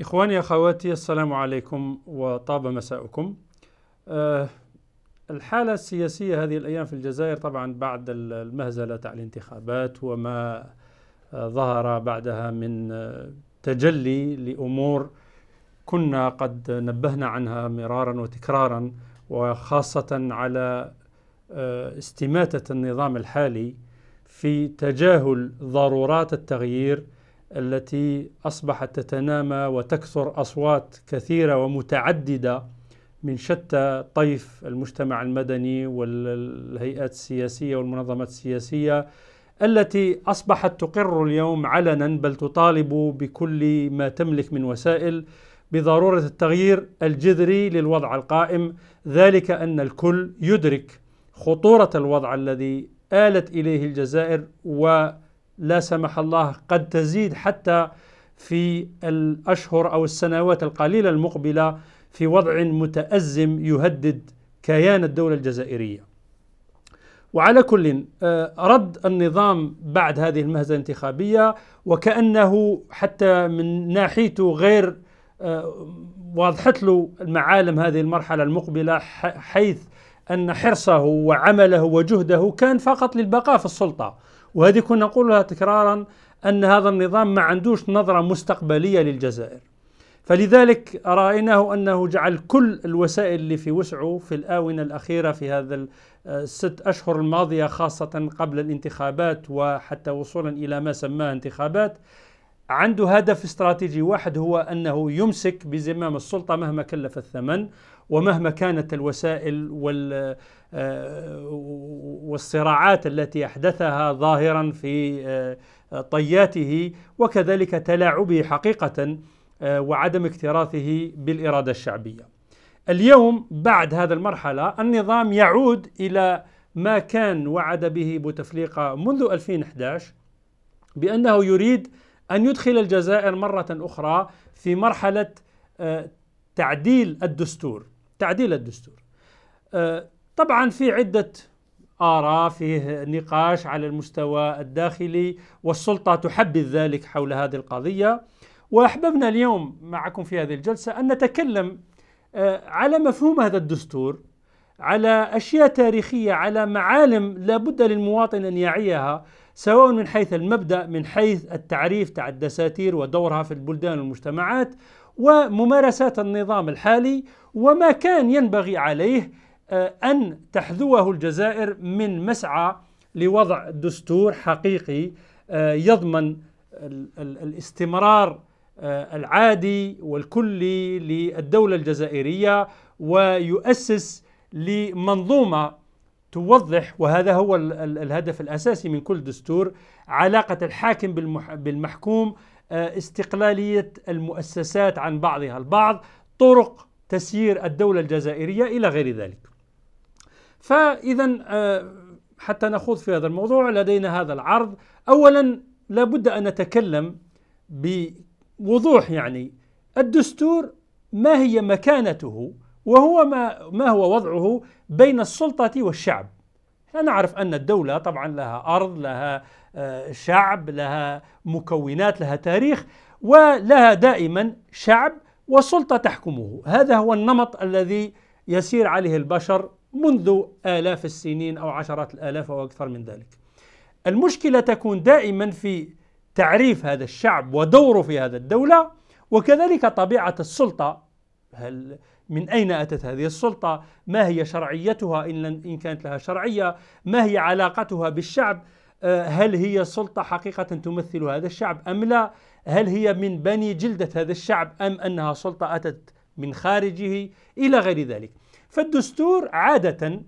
إخواني أخواتي السلام عليكم وطاب مساؤكم أه الحالة السياسية هذه الأيام في الجزائر طبعا بعد المهزلة تاع الانتخابات وما آه، ظهر بعدها من آه، تجلي لأمور كنا قد نبهنا عنها مرارا وتكرارا وخاصة على آه، استماتة النظام الحالي في تجاهل ضرورات التغيير التي اصبحت تتنامى وتكثر اصوات كثيره ومتعدده من شتى طيف المجتمع المدني والهيئات السياسيه والمنظمات السياسيه التي اصبحت تقر اليوم علنا بل تطالب بكل ما تملك من وسائل بضروره التغيير الجذري للوضع القائم ذلك ان الكل يدرك خطوره الوضع الذي آلت إليه الجزائر و لا سمح الله قد تزيد حتى في الأشهر أو السنوات القليلة المقبلة في وضع متأزم يهدد كيان الدولة الجزائرية وعلى كل آه، رد النظام بعد هذه المهزة الانتخابية وكأنه حتى من ناحيته غير آه، واضحت له المعالم هذه المرحلة المقبلة حيث أن حرصه وعمله وجهده كان فقط للبقاء في السلطة وهذه كنا نقولها تكرارا أن هذا النظام ما عندوش نظرة مستقبلية للجزائر فلذلك رأيناه أنه جعل كل الوسائل اللي في وسعه في الآونة الأخيرة في هذا الست آه، أشهر الماضية خاصة قبل الانتخابات وحتى وصولا إلى ما سماه انتخابات عنده هدف استراتيجي واحد هو أنه يمسك بزمام السلطة مهما كلف الثمن ومهما كانت الوسائل وال آه، والصراعات التي أحدثها ظاهرا في آه، طياته وكذلك تلاعبه حقيقة آه، وعدم اكتراثه بالإرادة الشعبية اليوم بعد هذا المرحلة النظام يعود إلى ما كان وعد به بوتفليقة منذ 2011 بأنه يريد أن يدخل الجزائر مرة أخرى في مرحلة تعديل الدستور تعديل الدستور طبعا في عدة آراء فيه نقاش على المستوى الداخلي والسلطة تحبذ ذلك حول هذه القضية وأحببنا اليوم معكم في هذه الجلسة أن نتكلم آه، على مفهوم هذا الدستور على أشياء تاريخية على معالم لابد للمواطن أن يعيها سواء من حيث المبدأ من حيث التعريف تاع الدساتير ودورها في البلدان والمجتمعات وممارسات النظام الحالي وما كان ينبغي عليه آه، أن تحذوه الجزائر من مسعى لوضع دستور حقيقي آه، يضمن الاستمرار آه، العادي والكلي للدولة الجزائرية ويؤسس لمنظومة توضح وهذا هو الهدف الأساسي من كل دستور علاقة الحاكم بالمحكوم استقلالية المؤسسات عن بعضها البعض طرق تسيير الدولة الجزائرية إلى غير ذلك فاذا آه، حتى نخوض في هذا الموضوع لدينا هذا العرض اولا لابد ان نتكلم بوضوح يعني الدستور ما هي مكانته وهو ما ما هو وضعه بين السلطه والشعب نعرف أن الدولة طبعا لها أرض لها آه، شعب لها مكونات لها تاريخ ولها دائما شعب وسلطة تحكمه هذا هو النمط الذي يسير عليه البشر منذ آلاف السنين أو عشرات الآلاف أو أكثر من ذلك المشكلة تكون دائما في تعريف هذا الشعب ودوره في هذا الدولة وكذلك طبيعة السلطة هل من أين أتت هذه السلطة ما هي شرعيتها إن كانت لها شرعية ما هي علاقتها بالشعب آه، هل هي سلطة حقيقة تمثل هذا الشعب أم لا هل هي من بني جلدة هذا الشعب أم أنها سلطة أتت من خارجه إلى غير ذلك فالدستور عادة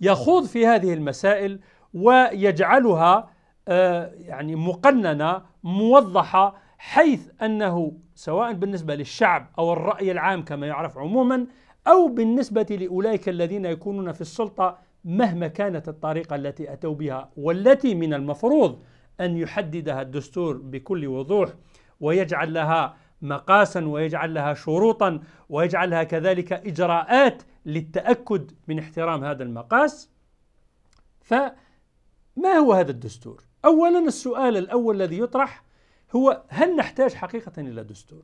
يخوض في هذه المسائل ويجعلها آه، يعني مقننة موضحة حيث أنه سواء بالنسبة للشعب أو الرأي العام كما يعرف عموما أو بالنسبة لأولئك الذين يكونون في السلطة مهما كانت الطريقة التي أتوا بها والتي من المفروض أن يحددها الدستور بكل وضوح ويجعل لها مقاسا ويجعل لها شروطا ويجعل لها كذلك اجراءات للتاكد من احترام هذا المقاس فما هو هذا الدستور اولا السؤال الاول الذي يطرح هو هل نحتاج حقيقه الى دستور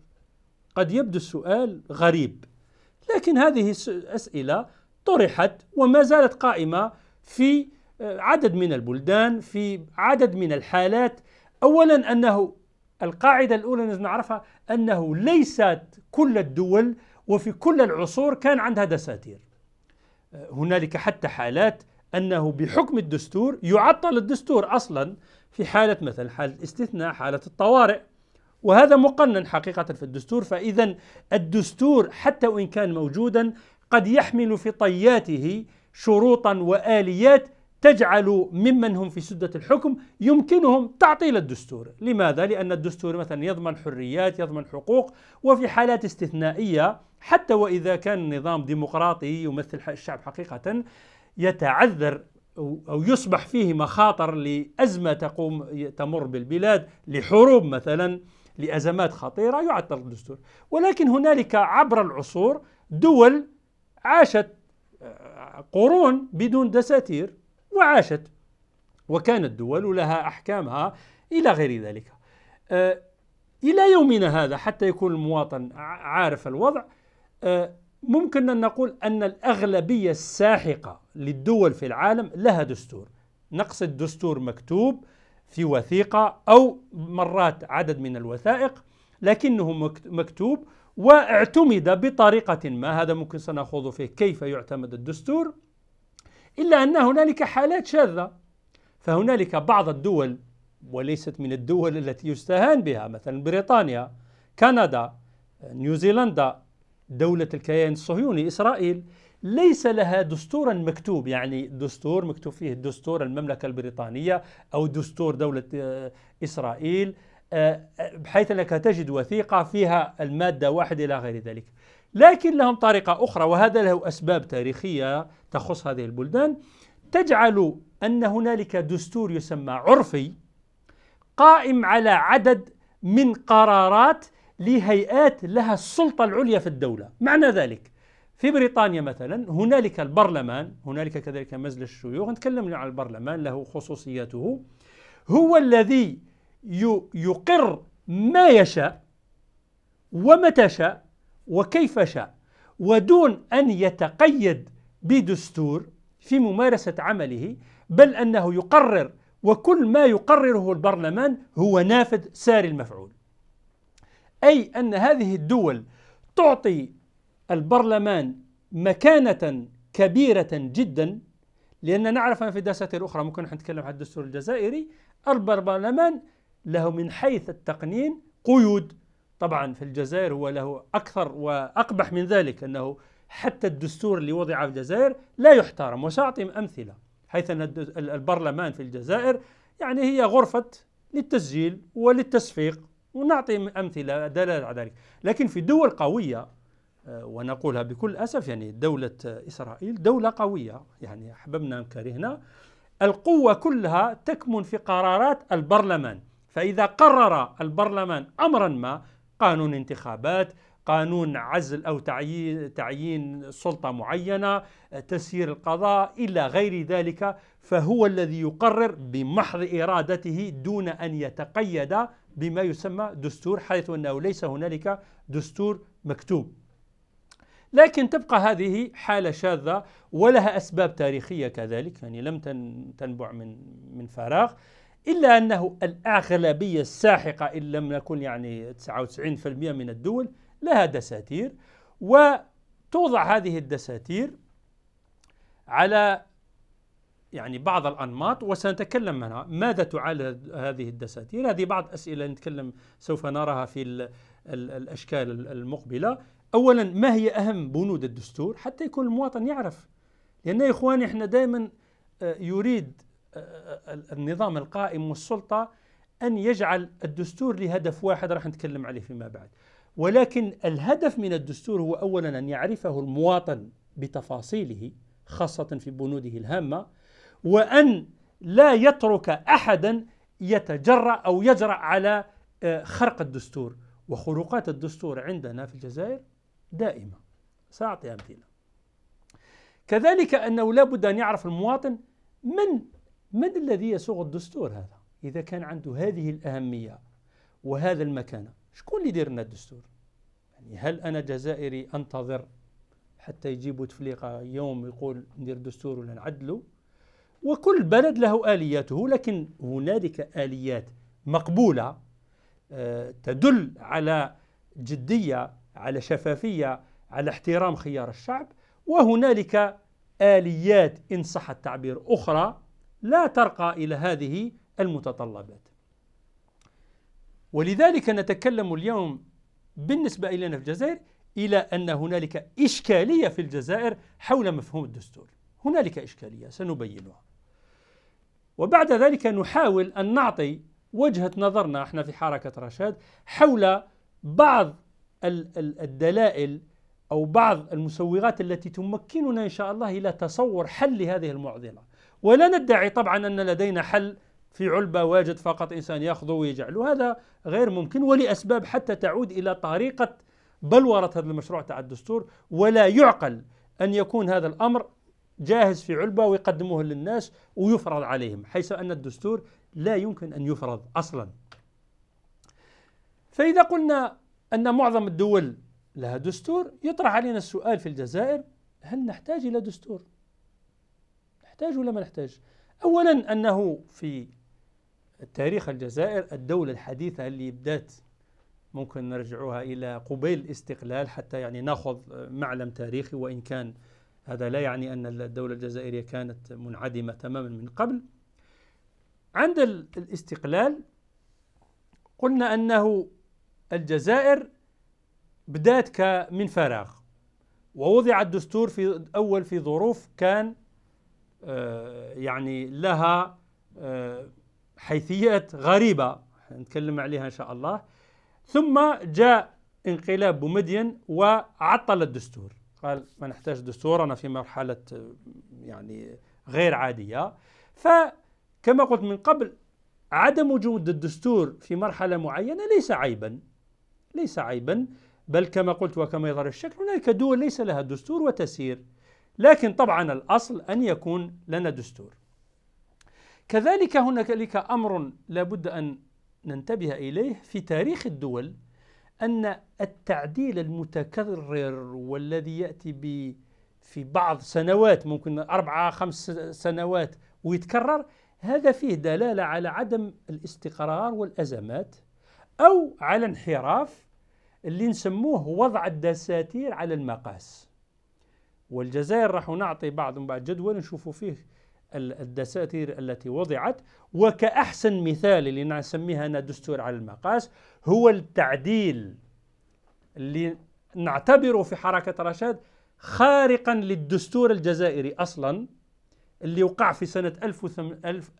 قد يبدو السؤال غريب لكن هذه اسئله طرحت وما زالت قائمه في آه، عدد من البلدان في عدد من الحالات اولا انه القاعدة الأولى لازم نعرفها أنه ليست كل الدول وفي كل العصور كان عندها دساتير آه، هنالك حتى حالات أنه بحكم الدستور يعطل الدستور أصلا في حالة مثلا حالة الاستثناء حالة الطوارئ وهذا مقنن حقيقة في الدستور فإذا الدستور حتى وإن كان موجودا قد يحمل في طياته شروطا وآليات تجعل ممن هم في سدة الحكم يمكنهم تعطيل الدستور لماذا؟ لأن الدستور مثلا يضمن حريات يضمن حقوق وفي حالات استثنائية حتى وإذا كان النظام ديمقراطي يمثل الشعب حقيقة يتعذر أو يصبح فيه مخاطر لأزمة تقوم تمر بالبلاد لحروب مثلا لأزمات خطيرة يعطل الدستور ولكن هنالك عبر العصور دول عاشت آه، قرون بدون دساتير وعاشت وكانت دول لها أحكامها إلى غير ذلك أه إلى يومنا هذا حتى يكون المواطن عارف الوضع أه ممكن أن نقول أن الأغلبية الساحقة للدول في العالم لها دستور نقصد دستور مكتوب في وثيقة أو مرات عدد من الوثائق لكنه مكتوب واعتمد بطريقة ما هذا ممكن سنخوض فيه كيف يعتمد الدستور إلا أن هنالك حالات شاذة فهنالك بعض الدول وليست من الدول التي يستهان بها مثلا بريطانيا كندا نيوزيلندا دولة الكيان الصهيوني إسرائيل ليس لها دستورا مكتوب يعني دستور مكتوب فيه دستور المملكة البريطانية أو دستور دولة آه، إسرائيل آه، آه، بحيث أنك تجد وثيقة فيها المادة واحد إلى غير ذلك لكن لهم طريقة أخرى وهذا له أسباب تاريخية تخص هذه البلدان تجعل أن هنالك دستور يسمى عرفي قائم على عدد من قرارات لهيئات لها السلطة العليا في الدولة معنى ذلك في بريطانيا مثلا هنالك البرلمان هنالك كذلك مجلس الشيوخ نتكلم عن البرلمان له خصوصيته هو الذي يقر ما يشاء ومتى شاء وكيف شاء ودون ان يتقيد بدستور في ممارسه عمله بل انه يقرر وكل ما يقرره البرلمان هو نافذ ساري المفعول اي ان هذه الدول تعطي البرلمان مكانه كبيره جدا لان نعرف في الدساتير الاخرى ممكن نتكلم عن الدستور الجزائري البرلمان له من حيث التقنين قيود طبعا في الجزائر هو له أكثر وأقبح من ذلك أنه حتى الدستور اللي وضع في الجزائر لا يحترم وسأعطي أمثلة حيث أن البرلمان في الجزائر يعني هي غرفة للتسجيل وللتصفيق ونعطي أمثلة دلالة على ذلك لكن في دول قوية آه، ونقولها بكل أسف يعني دولة إسرائيل دولة قوية يعني أحببنا أم كرهنا القوة كلها تكمن في قرارات البرلمان فإذا قرر البرلمان أمرا ما قانون انتخابات قانون عزل او تعيين تعيين سلطه معينه آه، تسيير القضاء الى غير ذلك فهو الذي يقرر بمحض ارادته دون ان يتقيد بما يسمى دستور حيث انه ليس هنالك دستور مكتوب لكن تبقى هذه حاله شاذه ولها اسباب تاريخيه كذلك يعني لم تنبع من من فراغ إلا أنه الأغلبية الساحقة إن لم نكن يعني 99% من الدول لها دساتير وتوضع هذه الدساتير على يعني بعض الأنماط وسنتكلم عنها ماذا تعالج هذه الدساتير هذه بعض أسئلة نتكلم سوف نراها في الـ الـ الأشكال المقبلة أولا ما هي أهم بنود الدستور حتى يكون المواطن يعرف لأن يا إخواني إحنا دائما آه، يريد النظام القائم والسلطة أن يجعل الدستور لهدف واحد راح نتكلم عليه فيما بعد ولكن الهدف من الدستور هو أولا أن يعرفه المواطن بتفاصيله خاصة في بنوده الهامة وأن لا يترك أحدا يتجرأ أو يجرأ على آه، خرق الدستور وخروقات الدستور عندنا في الجزائر دائمة سأعطي أمثلة كذلك أنه لا بد أن يعرف المواطن من من الذي يسوغ الدستور هذا إذا كان عنده هذه الأهمية وهذا المكانة شكون اللي يدير لنا الدستور يعني هل أنا جزائري أنتظر حتى يجيبوا تفليقة يوم يقول ندير دستور ولا نعدله وكل بلد له آلياته لكن هنالك آليات مقبولة آه، تدل على جدية على شفافية على احترام خيار الشعب وهنالك آليات إن صح التعبير أخرى لا ترقى إلى هذه المتطلبات ولذلك نتكلم اليوم بالنسبة إلينا في الجزائر إلى أن هنالك إشكالية في الجزائر حول مفهوم الدستور هنالك إشكالية سنبينها وبعد ذلك نحاول أن نعطي وجهة نظرنا احنا في حركة رشاد حول بعض الدلائل أو بعض المسوغات التي تمكننا إن شاء الله إلى تصور حل هذه المعضلة ولا ندعي طبعا أن لدينا حل في علبة واجد فقط إنسان يأخذه ويجعله هذا غير ممكن ولأسباب حتى تعود إلى طريقة بلورة هذا المشروع تاع الدستور ولا يعقل أن يكون هذا الأمر جاهز في علبة ويقدموه للناس ويفرض عليهم حيث أن الدستور لا يمكن أن يفرض أصلا فإذا قلنا أن معظم الدول لها دستور يطرح علينا السؤال في الجزائر هل نحتاج إلى دستور؟ نحتاج ولا ما نحتاج أولا أنه في تاريخ الجزائر الدولة الحديثة اللي بدأت ممكن نرجعها إلى قبيل الاستقلال حتى يعني ناخذ معلم تاريخي وإن كان هذا لا يعني أن الدولة الجزائرية كانت منعدمة تماما من قبل عند الاستقلال قلنا أنه الجزائر بدأت من فراغ ووضع الدستور في أول في ظروف كان آه، يعني لها آه، حيثيات غريبة نتكلم عليها إن شاء الله ثم جاء انقلاب بومدين وعطل الدستور قال ما نحتاج دستور أنا في مرحلة آه، يعني غير عادية فكما قلت من قبل عدم وجود الدستور في مرحلة معينة ليس عيبا ليس عيبا بل كما قلت وكما يظهر الشكل هناك دول ليس لها دستور وتسير لكن طبعا الأصل أن يكون لنا دستور كذلك هنالك أمر لابد أن ننتبه إليه في تاريخ الدول أن التعديل المتكرر والذي يأتي ب في بعض سنوات ممكن أربعة خمس سنوات ويتكرر هذا فيه دلالة على عدم الاستقرار والأزمات أو على انحراف اللي نسموه وضع الدساتير على المقاس والجزائر راح نعطي بعض من بعد جدول نشوفوا فيه الدساتير التي وضعت وكأحسن مثال اللي نسميها أنا دستور على المقاس هو التعديل اللي نعتبره في حركة رشاد خارقا للدستور الجزائري أصلا اللي وقع في سنة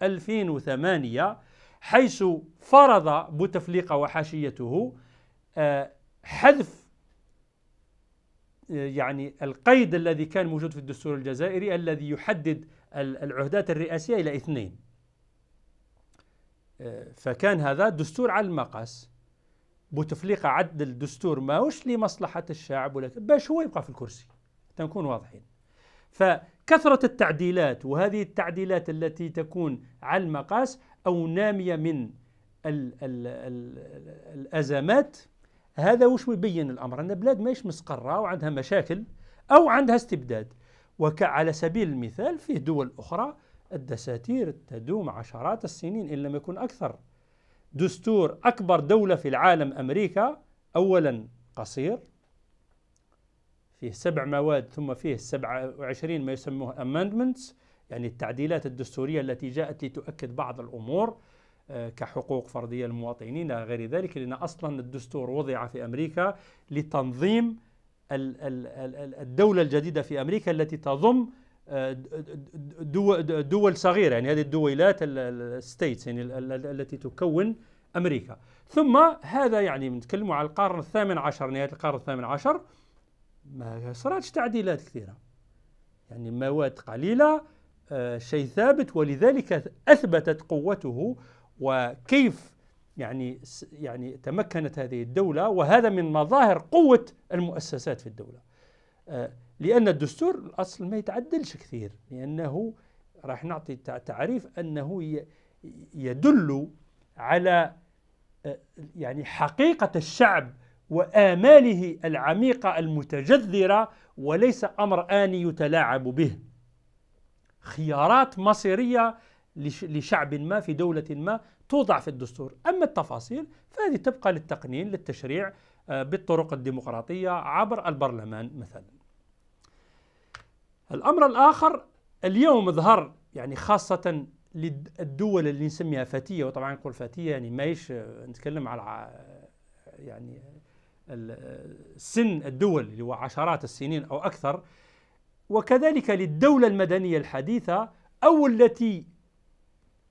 2008 حيث فرض بوتفليقة وحاشيته آه، حذف يعني القيد الذي كان موجود في الدستور الجزائري الذي يحدد العهدات الرئاسية إلى اثنين آه، فكان هذا دستور على المقاس بوتفليقة عدل الدستور ماهوش لمصلحة الشعب ولا باش هو يبقى في الكرسي تنكون واضحين فكثرة التعديلات وهذه التعديلات التي تكون على المقاس أو نامية من ال ال ال الأزمات هذا وش يبين الامر ان بلاد ماهيش مسقره وعندها مشاكل او عندها استبداد وكعلى سبيل المثال في دول اخرى الدساتير تدوم عشرات السنين ان لم يكن اكثر دستور اكبر دوله في العالم امريكا اولا قصير فيه سبع مواد ثم فيه 27 ما يسموه اماندمنتس يعني التعديلات الدستوريه التي جاءت لتؤكد بعض الامور آه، كحقوق فردية للمواطنين إلى غير ذلك لأن أصلا الدستور وضع في أمريكا لتنظيم الدولة الجديدة في أمريكا التي تضم آه، دول صغيرة يعني هذه الدويلات الستيتس يعني التي تكون أمريكا ثم هذا يعني نتكلم على القرن الثامن عشر نهاية القرن الثامن عشر ما صراتش تعديلات كثيرة يعني مواد قليلة آه، شيء ثابت ولذلك أثبتت قوته وكيف يعني يعني تمكنت هذه الدولة وهذا من مظاهر قوة المؤسسات في الدولة آه، لأن الدستور الأصل ما يتعدلش كثير لأنه راح نعطي تعريف أنه يدل على آه، يعني حقيقة الشعب وآماله العميقة المتجذرة وليس أمر آني يتلاعب به خيارات مصيرية لشعب ما في دولة ما توضع في الدستور أما التفاصيل فهذه تبقى للتقنين للتشريع آه، بالطرق الديمقراطية عبر البرلمان مثلا الأمر الآخر اليوم ظهر يعني خاصة للدول اللي نسميها فتية وطبعا نقول فتية يعني ماهيش آه، نتكلم على آه، يعني سن الدول اللي هو عشرات السنين أو أكثر وكذلك للدولة المدنية الحديثة أو التي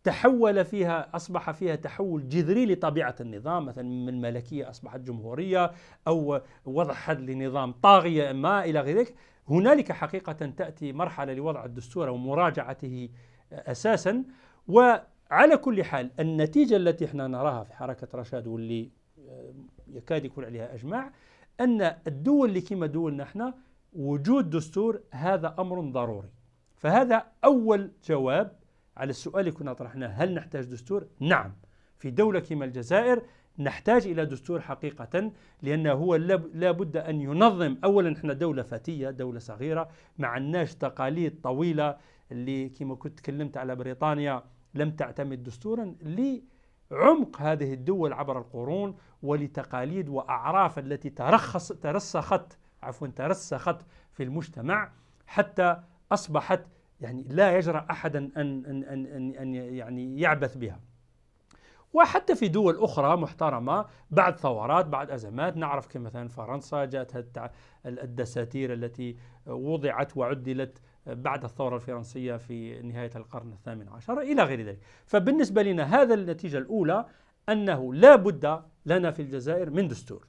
تحول فيها اصبح فيها تحول جذري لطبيعه النظام مثلا من ملكيه اصبحت جمهوريه او وضع حد لنظام طاغيه ما الى غير ذلك هنالك حقيقه تاتي مرحله لوضع الدستور ومراجعته اساسا وعلى كل حال النتيجه التي احنا نراها في حركه رشاد واللي آه، يكاد يكون عليها اجماع ان الدول اللي كما دولنا احنا وجود دستور هذا امر ضروري فهذا اول جواب على السؤال اللي كنا طرحناه هل نحتاج دستور؟ نعم في دولة كما الجزائر نحتاج إلى دستور حقيقة لأنه هو لا بد أن ينظم أولا نحن دولة فتية دولة صغيرة ما عندناش تقاليد طويلة اللي كما كنت تكلمت على بريطانيا لم تعتمد دستورا لعمق هذه الدول عبر القرون ولتقاليد وأعراف التي ترخص ترسخت عفوا ترسخت في المجتمع حتى أصبحت يعني لا يجرأ أحدا أن أن أن أن, أن يعني يعبث بها وحتى في دول أخرى محترمة بعد ثورات بعد أزمات نعرف كمثلا فرنسا جاءت الدساتير التي وضعت وعدلت بعد الثورة الفرنسية في نهاية القرن الثامن عشر إلى غير ذلك فبالنسبة لنا هذا النتيجة الأولى أنه لا بد لنا في الجزائر من دستور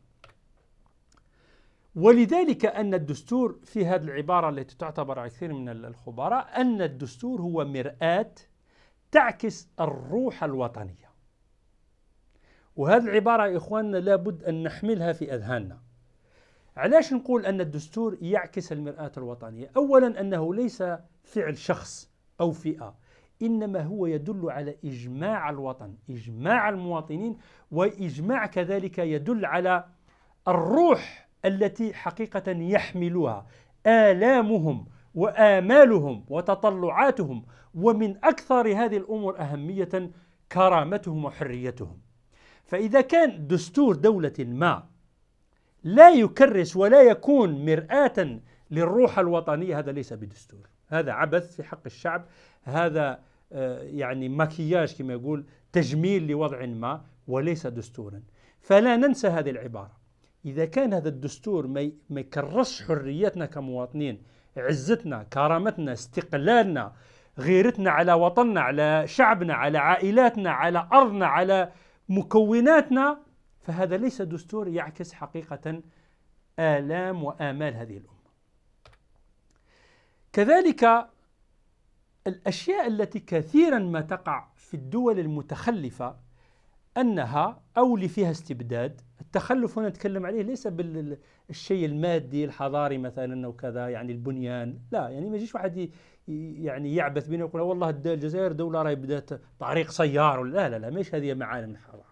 ولذلك أن الدستور في هذه العبارة التي تعتبر على كثير من الخبراء أن الدستور هو مرآة تعكس الروح الوطنية وهذه العبارة يا إخواننا لابد أن نحملها في أذهاننا علاش نقول أن الدستور يعكس المرآة الوطنية أولا أنه ليس فعل شخص أو فئة إنما هو يدل على إجماع الوطن إجماع المواطنين وإجماع كذلك يدل على الروح التي حقيقة يحملها آلامهم وآمالهم وتطلعاتهم ومن أكثر هذه الأمور أهمية كرامتهم وحريتهم فإذا كان دستور دولة ما لا يكرس ولا يكون مرآة للروح الوطنية هذا ليس بدستور هذا عبث في حق الشعب هذا آه، يعني مكياج كما يقول تجميل لوضع ما وليس دستورا فلا ننسى هذه العبارة إذا كان هذا الدستور ما يكرسش حرياتنا كمواطنين عزتنا كرامتنا استقلالنا غيرتنا على وطننا على شعبنا على عائلاتنا على أرضنا على مكوناتنا فهذا ليس دستور يعكس حقيقة آلام وآمال هذه الأمة كذلك الأشياء التي كثيرا ما تقع في الدول المتخلفة انها او اللي فيها استبداد التخلف هنا نتكلم عليه ليس بالشيء المادي الحضاري مثلا او كذا يعني البنيان لا يعني ما يجيش واحد يعني يعبث بنا ويقول والله الجزائر دوله راهي بدات طريق سيار لا لا لا مش هذه معالم الحضاره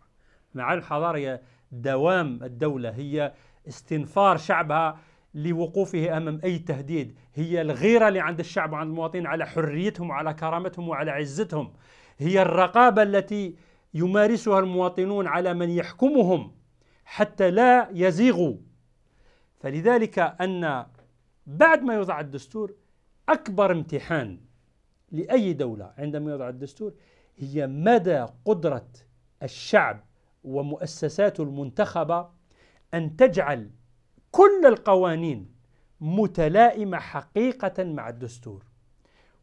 معالم الحضاره هي دوام الدوله هي استنفار شعبها لوقوفه امام اي تهديد هي الغيره اللي عند الشعب وعند المواطنين على حريتهم وعلى كرامتهم وعلى عزتهم هي الرقابه التي يمارسها المواطنون على من يحكمهم حتى لا يزيغوا فلذلك ان بعد ما يوضع الدستور اكبر امتحان لاي دوله عندما يوضع الدستور هي مدى قدره الشعب ومؤسساته المنتخبه ان تجعل كل القوانين متلائمه حقيقه مع الدستور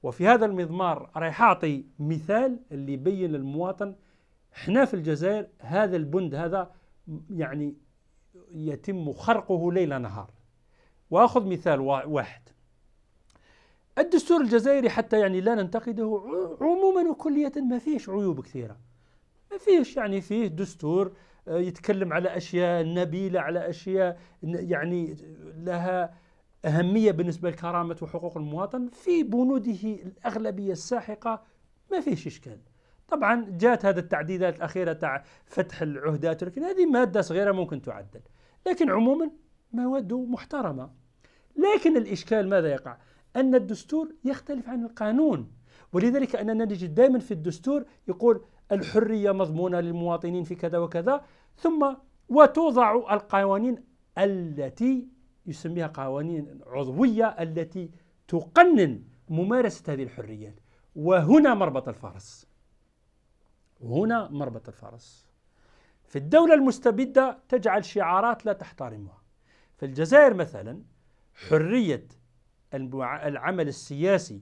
وفي هذا المضمار راح اعطي مثال اللي يبين للمواطن احنا في الجزائر هذا البند هذا يعني يتم خرقه ليل نهار واخذ مثال واحد الدستور الجزائري حتى يعني لا ننتقده عموما وكلية ما فيهش عيوب كثيرة ما فيهش يعني فيه دستور آه، يتكلم على أشياء نبيلة على أشياء يعني لها أهمية بالنسبة لكرامة وحقوق المواطن في بنوده الأغلبية الساحقة ما فيهش إشكال طبعا جاءت هذه التعديلات الأخيرة تاع فتح العهدات لكن هذه مادة صغيرة ممكن تعدل لكن عموما مواد محترمة لكن الإشكال ماذا يقع؟ أن الدستور يختلف عن القانون ولذلك أننا نجد دائما في الدستور يقول الحرية مضمونة للمواطنين في كذا وكذا ثم وتوضع القوانين التي يسميها قوانين عضوية التي تقنن ممارسة هذه الحريات وهنا مربط الفرس هنا مربط الفرس في الدولة المستبدة تجعل شعارات لا تحترمها في الجزائر مثلا حرية العمل السياسي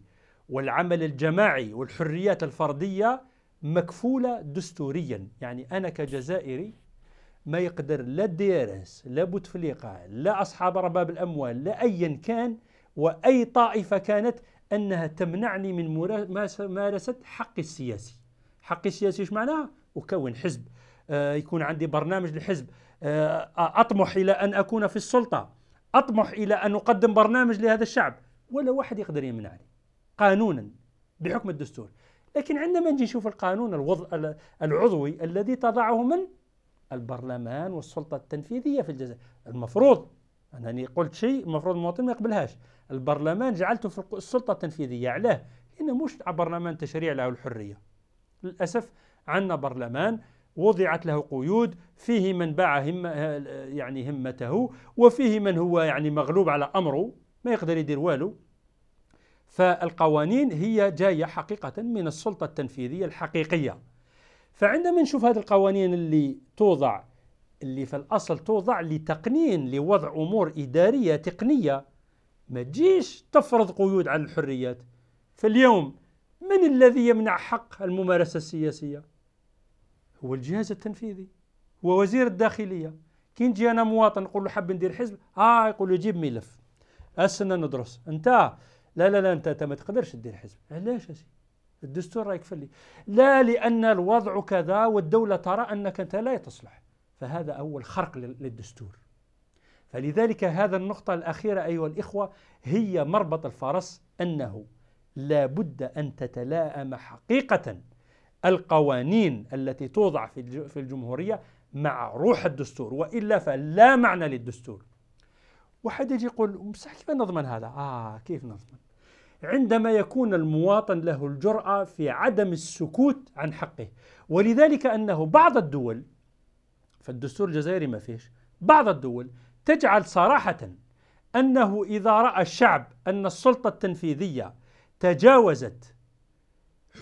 والعمل الجماعي والحريات الفردية مكفولة دستوريا يعني أنا كجزائري ما يقدر لا الديرس لا بوتفليقة لا أصحاب رباب الأموال لا أيا كان وأي طائفة كانت أنها تمنعني من ممارسة حقي السياسي حقي السياسي ايش معناها؟ اكون حزب آه، يكون عندي برنامج للحزب آه، آه، اطمح الى ان اكون في السلطه اطمح الى ان اقدم برنامج لهذا الشعب ولا واحد يقدر يمنعني قانونا بحكم الدستور لكن عندما نجي نشوف القانون الوض... العضوي الذي تضعه من البرلمان والسلطة التنفيذية في الجزائر المفروض أنني قلت شيء المفروض المواطن ما يقبلهاش البرلمان جعلته في السلطة التنفيذية علاه؟ لأنه مش برلمان تشريع له الحرية للأسف عندنا برلمان وضعت له قيود فيه من باع هم آه، يعني همته وفيه من هو يعني مغلوب على أمره ما يقدر يدير والو فالقوانين هي جاية حقيقة من السلطة التنفيذية الحقيقية فعندما نشوف هذه القوانين اللي توضع اللي في الأصل توضع لتقنين لوضع أمور إدارية تقنية ما تجيش تفرض قيود على الحريات فاليوم من الذي يمنع حق الممارسة السياسية؟ هو الجهاز التنفيذي هو وزير الداخلية كي نجي أنا مواطن نقول له حاب ندير حزب آه يقول له جيب ملف أسنا ندرس أنت لا لا لا أنت, أنت ما تقدرش تدير حزب علاش أسي الدستور رايك فلي لا لأن الوضع كذا والدولة ترى أنك أنت لا تصلح فهذا أول خرق للدستور فلذلك هذا النقطة الأخيرة أيها الإخوة هي مربط الفرس أنه لا بد أن تتلاءم حقيقة القوانين التي توضع في الجمهورية مع روح الدستور وإلا فلا معنى للدستور واحد يجي يقول بصح كيف نضمن هذا؟ آه كيف نضمن؟ عندما يكون المواطن له الجرأة في عدم السكوت عن حقه ولذلك أنه بعض الدول فالدستور الجزائري ما فيش بعض الدول تجعل صراحة أنه إذا رأى الشعب أن السلطة التنفيذية تجاوزت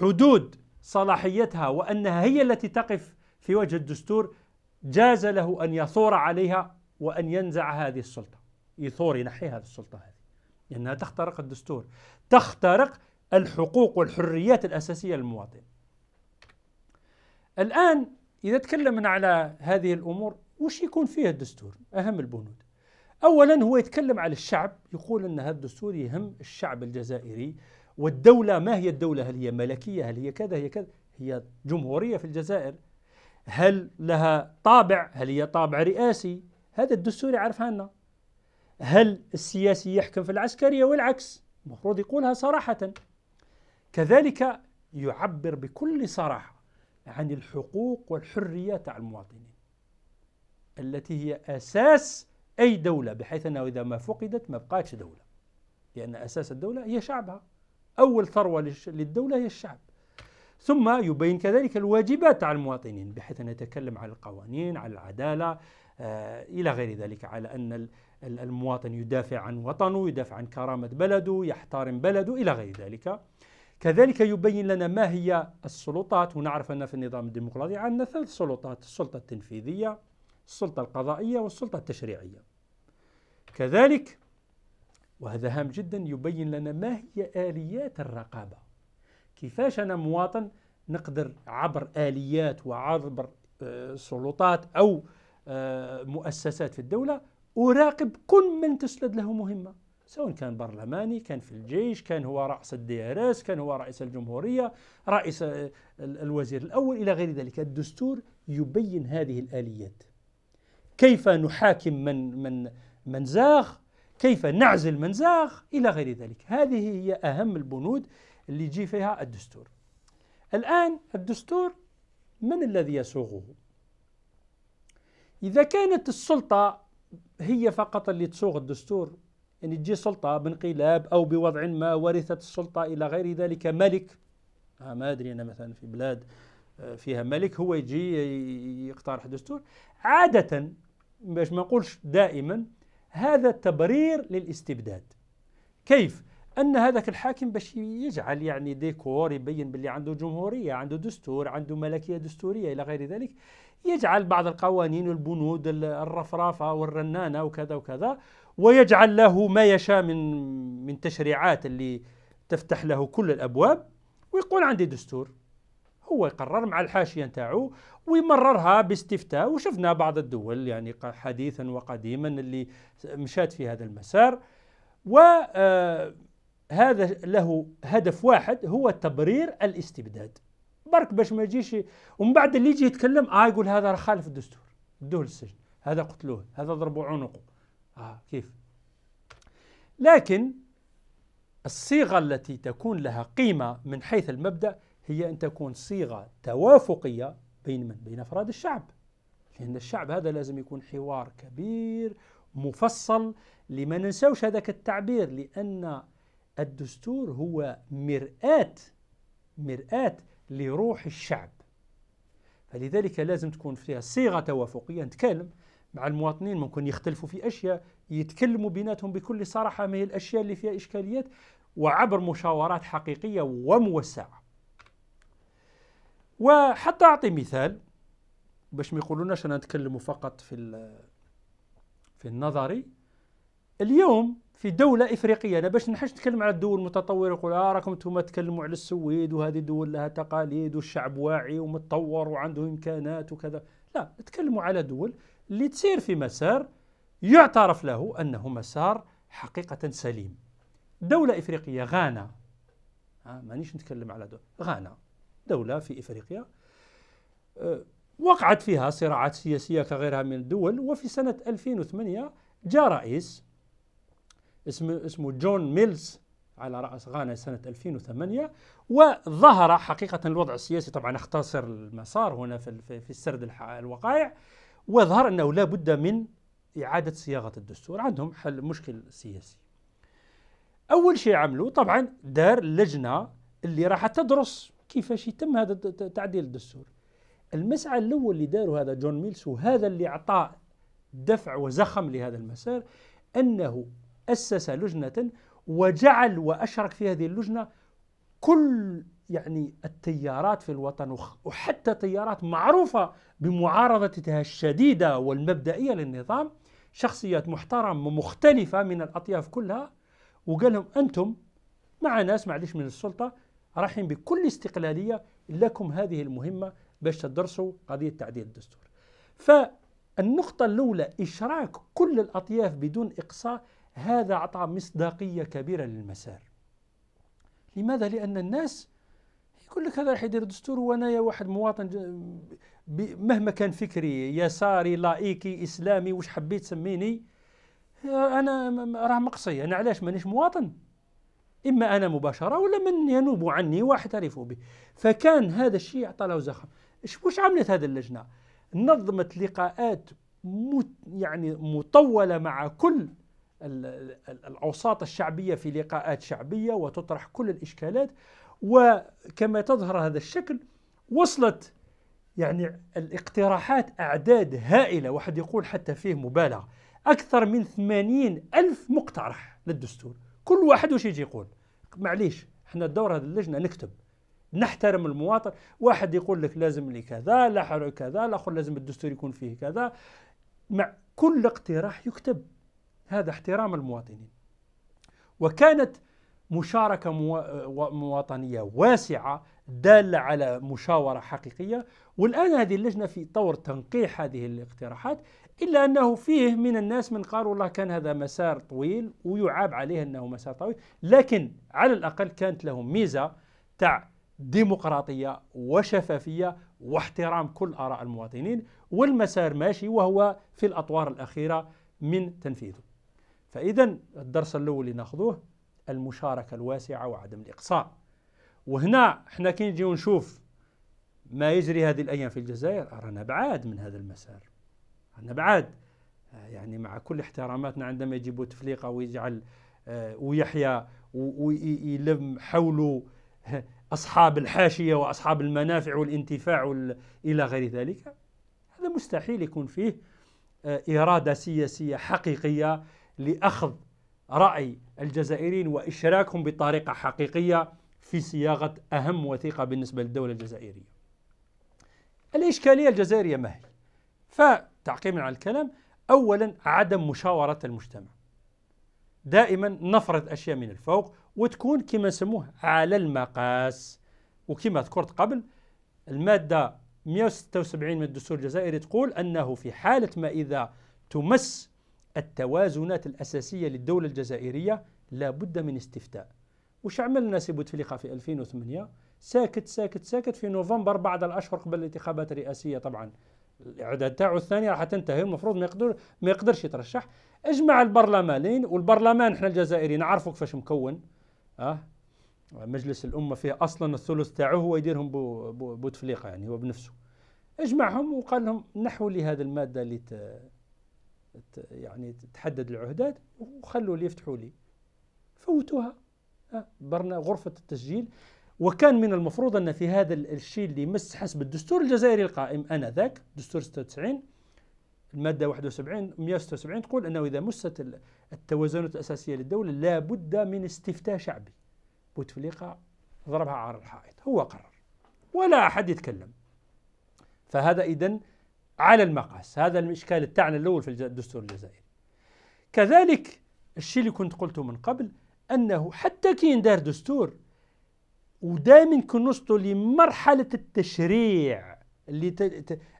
حدود صلاحيتها وانها هي التي تقف في وجه الدستور جاز له ان يثور عليها وان ينزع هذه السلطه يثور ينحي هذه السلطه هذه لانها تخترق الدستور تخترق الحقوق والحريات الاساسيه للمواطن الان اذا تكلمنا على هذه الامور وش يكون فيها الدستور اهم البنود اولا هو يتكلم على الشعب يقول ان هذا الدستور يهم الشعب الجزائري والدولة ما هي الدولة هل هي ملكية هل هي كذا هي كذا هي جمهورية في الجزائر هل لها طابع هل هي طابع رئاسي هذا الدستور يعرفها لنا هل السياسي يحكم في العسكرية والعكس المفروض يقولها صراحة كذلك يعبر بكل صراحة عن الحقوق والحريات تاع المواطنين التي هي أساس أي دولة بحيث أنه إذا ما فقدت ما بقاتش دولة لأن أساس الدولة هي شعبها أول ثروة للدولة هي الشعب ثم يبين كذلك الواجبات على المواطنين بحيث نتكلم على القوانين على العدالة آه، إلى غير ذلك على أن المواطن يدافع عن وطنه يدافع عن كرامة بلده يحترم بلده إلى غير ذلك كذلك يبين لنا ما هي السلطات ونعرف أن في النظام الديمقراطي عندنا ثلاث سلطات السلطة التنفيذية السلطة القضائية والسلطة التشريعية كذلك وهذا هام جدا يبين لنا ما هي آليات الرقابة كيفاش أنا مواطن نقدر عبر آليات وعبر آه، سلطات أو آه، مؤسسات في الدولة أراقب كل من تسند له مهمة سواء كان برلماني كان في الجيش كان هو رأس الدي ار اس كان هو رئيس الجمهورية رئيس آه، الوزير الأول إلى غير ذلك الدستور يبين هذه الآليات كيف نحاكم من من من زاغ كيف نعزل من زاغ إلى غير ذلك هذه هي أهم البنود اللي يجي فيها الدستور الآن الدستور من الذي يسوغه؟ إذا كانت السلطة هي فقط اللي تسوغ الدستور يعني تجي سلطة بانقلاب أو بوضع ما ورثت السلطة إلى غير ذلك ملك آه ما أدري أنا مثلا في بلاد آه، فيها ملك هو يجي يقترح دستور عادة باش ما نقولش دائما هذا تبرير للاستبداد كيف؟ ان هذاك الحاكم باش يجعل يعني ديكور يبين باللي عنده جمهوريه عنده دستور عنده ملكيه دستوريه الى غير ذلك يجعل بعض القوانين والبنود الرفرافه والرنانه وكذا وكذا ويجعل له ما يشاء من من تشريعات اللي تفتح له كل الابواب ويقول عندي دستور هو يقرر مع الحاشيه نتاعو ويمررها باستفتاء وشفنا بعض الدول يعني حديثا وقديما اللي مشات في هذا المسار وهذا آه، له هدف واحد هو تبرير الاستبداد برك باش ما يجيش ومن بعد اللي يجي يتكلم اه يقول هذا راه خالف الدستور ادوه للسجن هذا قتلوه هذا ضربوا عنقه اه كيف لكن الصيغه التي تكون لها قيمه من حيث المبدا هي أن تكون صيغة توافقية بين من؟ بين أفراد الشعب لأن الشعب هذا لازم يكون حوار كبير مفصل لما ننساوش هذاك التعبير لأن الدستور هو مرآة مرآة لروح الشعب فلذلك لازم تكون فيها صيغة توافقية نتكلم مع المواطنين ممكن يختلفوا في أشياء يتكلموا بيناتهم بكل صراحة ما هي الأشياء اللي فيها إشكاليات وعبر مشاورات حقيقية وموسعة وحتى اعطي مثال باش ما يقولوناش انا نتكلم فقط في في النظري اليوم في دولة إفريقية أنا باش نحش نتكلم على الدول المتطورة يقول آه راكم انتم تتكلموا على السويد وهذه دول لها تقاليد والشعب واعي ومتطور وعنده إمكانات وكذا لا نتكلموا على دول اللي تسير في مسار يعترف له أنه مسار حقيقة سليم دولة إفريقية غانا آه، مانيش نتكلم على دول غانا دولة في إفريقيا آه، وقعت فيها صراعات سياسية كغيرها من الدول وفي سنة 2008 جاء رئيس اسمه اسمه جون ميلز على رأس غانا سنة 2008 وظهر حقيقة الوضع السياسي طبعا اختصر المسار هنا في, في السرد الوقائع وظهر أنه لا بد من إعادة صياغة الدستور عندهم حل مشكل سياسي أول شيء عملوا طبعا دار لجنة اللي راح تدرس كيفاش يتم هذا التعديل الدستوري المسعى الاول اللي داره هذا جون ميلس وهذا اللي اعطى دفع وزخم لهذا المسار انه اسس لجنه وجعل واشرك في هذه اللجنه كل يعني التيارات في الوطن وحتى تيارات معروفه بمعارضتها الشديده والمبدئيه للنظام شخصيات محترمه مختلفه من الاطياف كلها وقال لهم انتم مع ناس معليش من السلطه رحم بكل استقلاليه لكم هذه المهمه باش تدرسوا قضيه تعديل الدستور. فالنقطه الاولى اشراك كل الاطياف بدون اقصاء هذا اعطى مصداقيه كبيره للمسار. لماذا؟ لان الناس يقول لك هذا راح يدير الدستور وانا يا واحد مواطن مهما كان فكري يساري لائكي اسلامي وش حبيت سميني انا راه مقصي انا علاش مانيش مواطن إما أنا مباشرة ولا من ينوب عني وأعترف به فكان هذا الشيء أعطى له زخم واش عملت هذه اللجنة نظمت لقاءات مت يعني مطولة مع كل الأوساط الشعبية في لقاءات شعبية وتطرح كل الإشكالات وكما تظهر هذا الشكل وصلت يعني الاقتراحات أعداد هائلة واحد يقول حتى فيه مبالغة أكثر من ثمانين ألف مقترح للدستور كل واحد وش يجي يقول معليش احنا الدور هذه اللجنه نكتب نحترم المواطن واحد يقول لك لازم لي كذا لا كذا الاخر لازم الدستور يكون فيه كذا مع كل اقتراح يكتب هذا احترام المواطنين وكانت مشاركة مواطنية واسعة دالة على مشاورة حقيقية والآن هذه اللجنة في طور تنقيح هذه الاقتراحات إلا أنه فيه من الناس من قال والله كان هذا مسار طويل ويعاب عليه أنه مسار طويل لكن على الأقل كانت له ميزة تاع ديمقراطية وشفافية واحترام كل آراء المواطنين والمسار ماشي وهو في الأطوار الأخيرة من تنفيذه فإذا الدرس الأول اللي ناخذوه المشاركة الواسعة وعدم الإقصاء وهنا احنا كي نجي ونشوف ما يجري هذه الأيام في الجزائر رانا بعاد من هذا المسار أنا بعاد آه، يعني مع كل احتراماتنا عندما يجي بوتفليقة ويجعل آه، ويحيى ويلم حوله آه، أصحاب الحاشية وأصحاب المنافع والانتفاع إلى غير ذلك هذا مستحيل يكون فيه إرادة سياسية حقيقية لأخذ رأي الجزائريين وإشراكهم بطريقة حقيقية في صياغة أهم وثيقة بالنسبة للدولة الجزائرية الإشكالية الجزائرية ما هي؟ تعقيبا على الكلام أولا عدم مشاورة المجتمع دائما نفرض أشياء من الفوق وتكون كما سموه على المقاس وكما ذكرت قبل المادة 176 من الدستور الجزائري تقول أنه في حالة ما إذا تمس التوازنات الأساسية للدولة الجزائرية لا بد من استفتاء وش عملنا سي بوتفليقة في 2008 ساكت ساكت ساكت في نوفمبر بعد الأشهر قبل الانتخابات الرئاسية طبعا الإعداد تاعو الثانية راح تنتهي المفروض ما يقدر ما يقدرش يترشح اجمع البرلمانين والبرلمان احنا الجزائري نعرفوا كيفاش مكون اه مجلس الأمة فيه أصلا الثلث تاعو هو يديرهم بوتفليقة يعني هو بنفسه اجمعهم وقال لهم نحو هذه المادة اللي ت... ت... يعني تحدد العهدات وخلوا لي يفتحوا لي فوتوها اه، برنا غرفة التسجيل وكان من المفروض أن في هذا الشيء اللي يمس حسب الدستور الجزائري القائم آنذاك دستور 96 المادة 71 176 تقول أنه إذا مست التوازنات الأساسية للدولة لا بد من استفتاء شعبي بوتفليقة ضربها على الحائط هو قرر ولا أحد يتكلم فهذا إذن على المقاس هذا الإشكال تاعنا الأول في الدستور الجزائري كذلك الشيء اللي كنت قلته من قبل أنه حتى كي دار دستور ودائما كنوصلوا لمرحلة التشريع اللي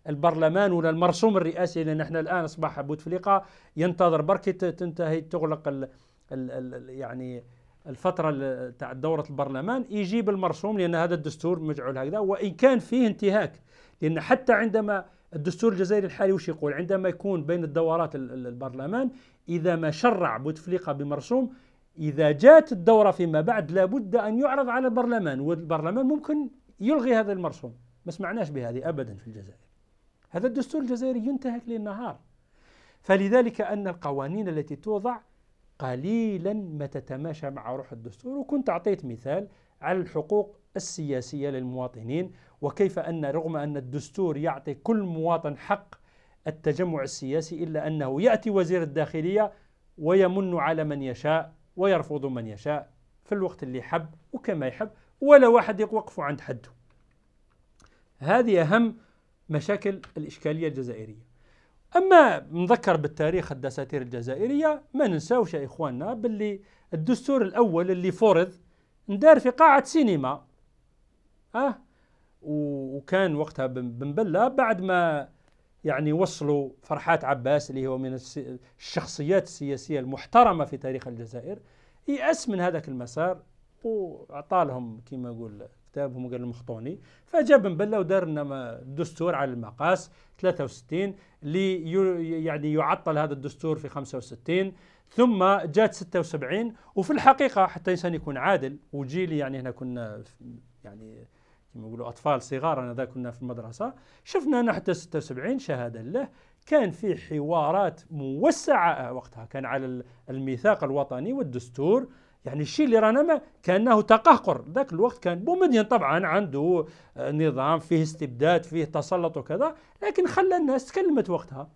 البرلمان ولا المرسوم الرئاسي لان احنا الان اصبح بوتفليقه ينتظر برك تنتهي تغلق ال ال ال يعني الفتره تاع دوره البرلمان يجيب المرسوم لان هذا الدستور مجعول هكذا وان كان فيه انتهاك لان حتى عندما الدستور الجزائري الحالي وش يقول عندما يكون بين الدورات البرلمان اذا ما شرع بوتفليقه بمرسوم إذا جاءت الدورة فيما بعد لابد أن يعرض على البرلمان والبرلمان ممكن يلغي هذا المرسوم ما سمعناش بهذه أبدا في الجزائر هذا الدستور الجزائري ينتهك ليل نهار فلذلك أن القوانين التي توضع قليلا ما تتماشى مع روح الدستور وكنت أعطيت مثال على الحقوق السياسية للمواطنين وكيف أن رغم أن الدستور يعطي كل مواطن حق التجمع السياسي إلا أنه يأتي وزير الداخلية ويمن على من يشاء ويرفض من يشاء في الوقت اللي حب وكما يحب ولا واحد يوقف عند حده هذه أهم مشاكل الإشكالية الجزائرية أما نذكر بالتاريخ الدساتير الجزائرية ما ننساوش يا إخواننا باللي الدستور الأول اللي فرض ندار في قاعة سينما أه وكان وقتها بن بلة بعد ما يعني وصلوا فرحات عباس اللي هو من الشخصيات السياسية المحترمة في تاريخ الجزائر يأس من هذاك المسار وعطى لهم كما يقول كتابهم وقال لهم خطوني فجاء بن بلة ودار لنا دستور على المقاس 63 لي يعني يعطل هذا الدستور في 65 ثم جات 76 وفي الحقيقة حتى الإنسان يكون عادل وجيلي يعني هنا كنا يعني كما يقولوا اطفال صغار انا ذا كنا في المدرسه شفنا انا حتى 76 شهاده له كان في حوارات موسعه آه، وقتها كان على الميثاق الوطني والدستور يعني الشيء اللي رانا ما كانه تقهقر ذاك الوقت كان بومدين طبعا عنده آه، نظام فيه استبداد فيه تسلط وكذا لكن خلى الناس تكلمت وقتها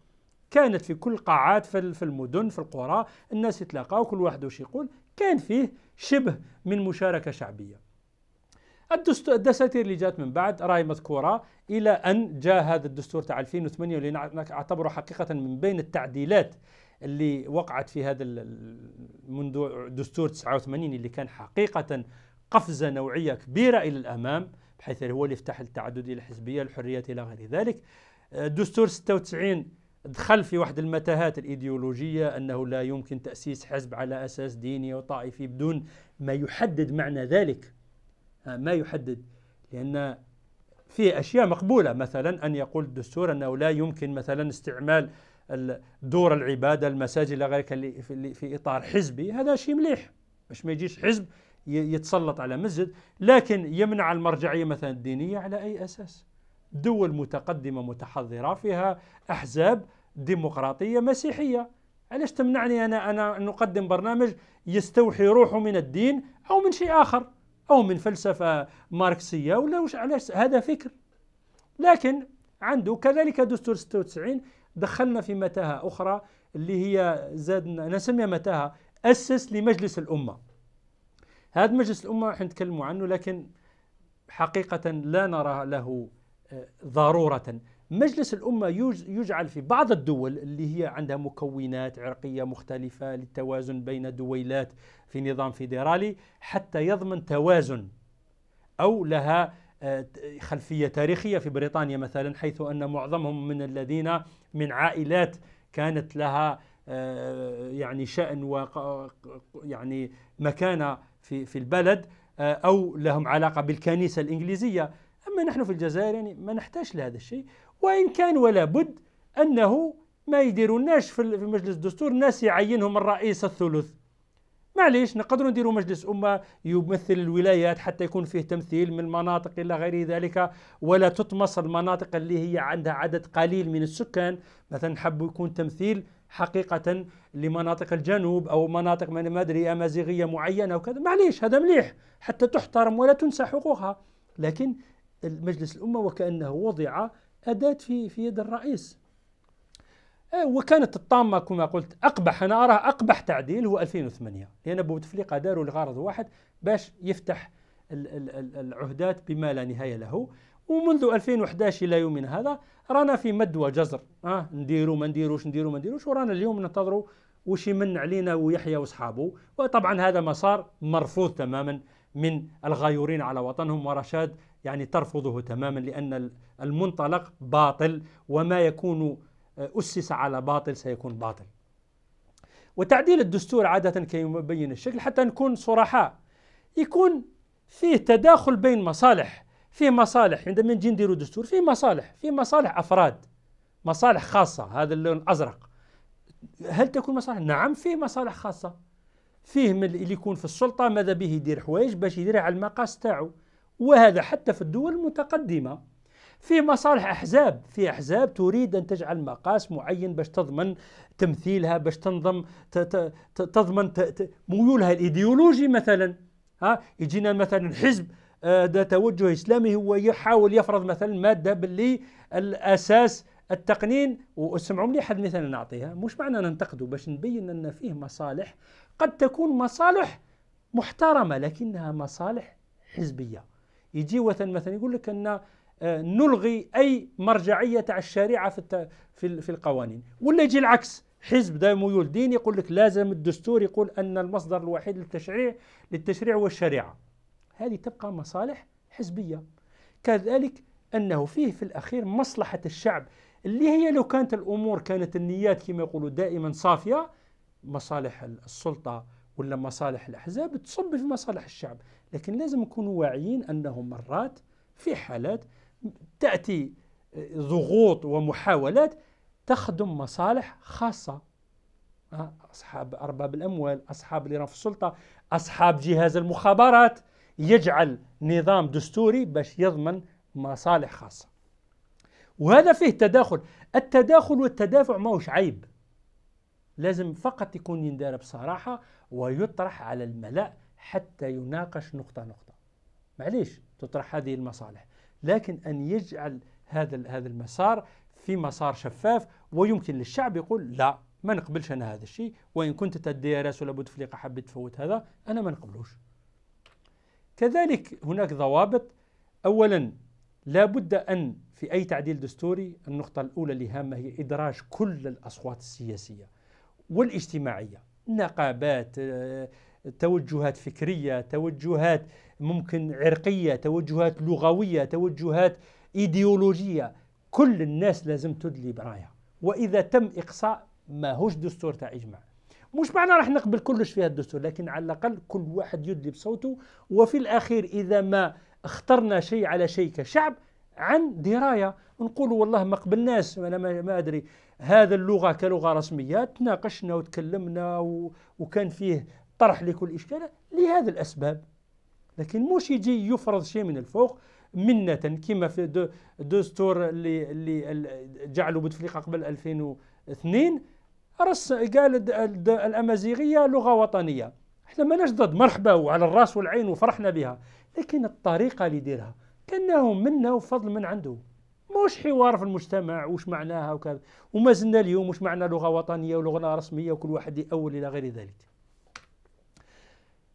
كانت في كل قاعات في المدن في القرى الناس يتلاقاو كل واحد وش يقول كان فيه شبه من مشاركه شعبيه الدساتير اللي جات من بعد راهي مذكوره الى ان جاء هذا الدستور تاع 2008 واللي نعتبره حقيقه من بين التعديلات اللي وقعت في هذا منذ دستور 89 اللي كان حقيقه قفزه نوعيه كبيره الى الامام بحيث هو اللي فتح التعدديه الحزبيه الحريات الى غير ذلك دستور 96 دخل في واحد المتاهات الإيديولوجية أنه لا يمكن تأسيس حزب على أساس ديني وطائفي بدون ما يحدد معنى ذلك آه، ما يحدد لأن في أشياء مقبولة مثلا أن يقول الدستور أنه لا يمكن مثلا استعمال دور العبادة المساجد إلى غيرك في إطار حزبي هذا شيء مليح باش ما يجيش حزب يتسلط على مسجد لكن يمنع المرجعية مثلا الدينية على أي أساس دول متقدمة متحضرة فيها أحزاب ديمقراطية مسيحية علاش تمنعني أنا أنا نقدم برنامج يستوحي روحه من الدين أو من شيء آخر أو من فلسفة ماركسية ولا وش علاش هذا فكر لكن عنده كذلك دستور 96 دخلنا في متاهة أخرى اللي هي زادنا نسميها متاهة أسس لمجلس الأمة هذا مجلس الأمة راح نتكلموا عنه لكن حقيقة لا نرى له آه، ضرورة مجلس الأمة يجعل في بعض الدول اللي هي عندها مكونات عرقية مختلفة للتوازن بين دويلات في نظام فيدرالي حتى يضمن توازن أو لها آه، خلفية تاريخية في بريطانيا مثلا حيث أن معظمهم من الذين من عائلات كانت لها آه، يعني شأن و يعني مكانة في في البلد آه، أو لهم علاقة بالكنيسة الإنجليزية أما نحن في الجزائر يعني ما نحتاج لهذا الشيء وإن كان ولا بد أنه ما يديروناش في مجلس الدستور الناس يعينهم الرئيس الثلث معليش نقدروا نديروا مجلس أمة يمثل الولايات حتى يكون فيه تمثيل من المناطق إلى غير ذلك ولا تطمس المناطق اللي هي عندها عدد قليل من السكان مثلا حبوا يكون تمثيل حقيقة لمناطق الجنوب أو مناطق من ما أدري أمازيغية معينة وكذا معليش هذا مليح حتى تحترم ولا تنسى حقوقها لكن مجلس الأمة وكأنه وضع أداة في في يد الرئيس إيه، وكانت الطامة كما قلت أقبح أنا أراه أقبح تعديل هو 2008 لأن بوتفليقة داروا لغرض واحد باش يفتح العهدات بما لا نهاية له ومنذ 2011 إلى يومنا هذا رانا في مد وجزر أه نديرو ما نديروش نديرو ما نديروش ورانا اليوم ننتظروا وش يمن علينا ويحيى وأصحابه وطبعا هذا مسار مرفوض تماما من الغايورين على وطنهم ورشاد يعني ترفضه تماما لأن المنطلق باطل وما يكون آه، أسس على باطل سيكون باطل وتعديل الدستور عادة يبين الشكل حتى نكون صرحاء يكون فيه تداخل بين مصالح فيه مصالح عندما نجي نديروا دستور فيه مصالح فيه مصالح أفراد مصالح خاصة هذا اللون الأزرق هل تكون مصالح؟ نعم فيه مصالح خاصة فيه من اللي يكون في السلطة ماذا به يدير حوايج باش يديرها على المقاس تاعو وهذا حتى في الدول المتقدمة في مصالح احزاب في احزاب تريد ان تجعل مقاس معين باش تضمن تمثيلها باش تنظم تضمن ميولها الايديولوجي مثلا ها يجينا مثلا حزب آه، ذا توجه اسلامي هو يحاول يفرض مثلا ماده باللي الاساس التقنين واسمعوا لي حد مثلا نعطيها مش معنى ننتقده باش نبين ان فيه مصالح قد تكون مصالح محترمه لكنها مصالح حزبيه يجي وثن مثلا يقول لك ان آه، نلغي اي مرجعيه تاع الشريعه في في القوانين ولا يجي العكس حزب دا ميول دين يقول لك لازم الدستور يقول ان المصدر الوحيد للتشريع للتشريع هو الشريعه هذه تبقى مصالح حزبيه كذلك انه فيه في الاخير مصلحه الشعب اللي هي لو كانت الامور كانت النيات كما يقولوا دائما صافيه مصالح السلطه ولا مصالح الأحزاب تصب في مصالح الشعب لكن لازم نكونوا واعيين أنه مرات في حالات تأتي آه، ضغوط ومحاولات تخدم مصالح خاصة آه، أصحاب أرباب الأموال أصحاب اللي في السلطة أصحاب جهاز المخابرات يجعل نظام دستوري باش يضمن مصالح خاصة وهذا فيه تداخل التداخل والتدافع ماهوش عيب لازم فقط يكون يندار بصراحة ويطرح على الملأ حتى يناقش نقطة نقطة معليش تطرح هذه المصالح لكن أن يجعل هذا هذا المسار في مسار شفاف ويمكن للشعب يقول لا ما نقبلش انا هذا الشيء وان كنت راس ولا بوتفليقه حبيت تفوت هذا انا ما نقبلوش كذلك هناك ضوابط اولا لا بد ان في اي تعديل دستوري النقطه الاولى اللي هامه هي ادراج كل الاصوات السياسيه والاجتماعيه نقابات آه، توجهات فكريه توجهات ممكن عرقيه توجهات لغويه توجهات ايديولوجيه كل الناس لازم تدلي برايها واذا تم اقصاء ماهوش دستور تاع اجماع مش معنى راح نقبل كلش في هذا الدستور لكن على الاقل كل واحد يدلي بصوته وفي الاخير اذا ما اخترنا شيء على شيء كشعب عن درايه نقول والله ما قبلناش انا ما ادري هذا اللغه كلغه رسميه تناقشنا وتكلمنا و... وكان فيه طرح لكل اشكال لهذا الاسباب لكن مش يجي يفرض شيء من الفوق منة كما في دستور اللي اللي جعلوا بوتفليقه قبل 2002 رس قال الامازيغيه لغه وطنيه احنا ماناش ضد مرحبا وعلى الراس والعين وفرحنا بها لكن الطريقه اللي يديرها كانه منا وفضل من عنده مش حوار في المجتمع وش معناها وكذا وما زلنا اليوم وش معنى لغه وطنيه ولغه رسميه وكل واحد يأول الى غير ذلك